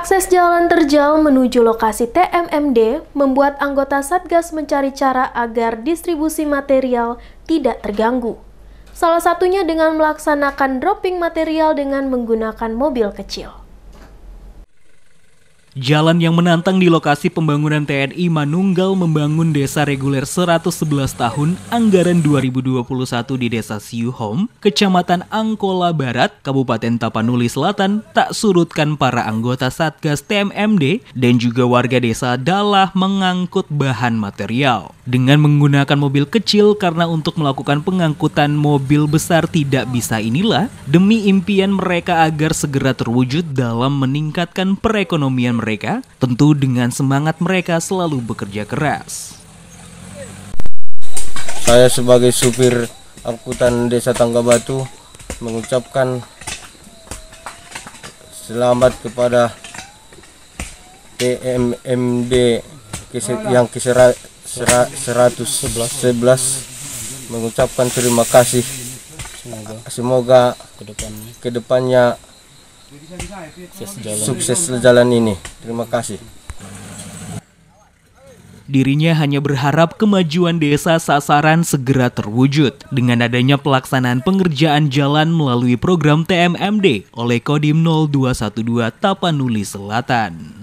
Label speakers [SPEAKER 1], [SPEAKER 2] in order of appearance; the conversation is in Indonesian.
[SPEAKER 1] Akses jalan terjal menuju lokasi TMMD membuat anggota Satgas mencari cara agar distribusi material tidak terganggu. Salah satunya dengan melaksanakan dropping material dengan menggunakan mobil kecil.
[SPEAKER 2] Jalan yang menantang di lokasi pembangunan TNI Manunggal membangun desa reguler 111 tahun anggaran 2021 di desa Siuhom, kecamatan Angkola Barat, Kabupaten Tapanuli Selatan, tak surutkan para anggota Satgas TMMD dan juga warga desa dalam mengangkut bahan material dengan menggunakan mobil kecil karena untuk melakukan pengangkutan mobil besar tidak bisa inilah demi impian mereka agar segera terwujud dalam meningkatkan perekonomian mereka, tentu dengan semangat
[SPEAKER 3] mereka selalu bekerja
[SPEAKER 2] keras.
[SPEAKER 3] Saya sebagai supir angkutan Desa Tangga Batu mengucapkan selamat kepada TMMD yang 111 mengucapkan terima kasih semoga, semoga kedepannya, kedepannya sukses, jalan. sukses jalan ini terima kasih
[SPEAKER 2] Dirinya hanya berharap kemajuan desa sasaran segera terwujud dengan adanya pelaksanaan pengerjaan jalan melalui program TMMD oleh Kodim 0212 Tapanuli Selatan.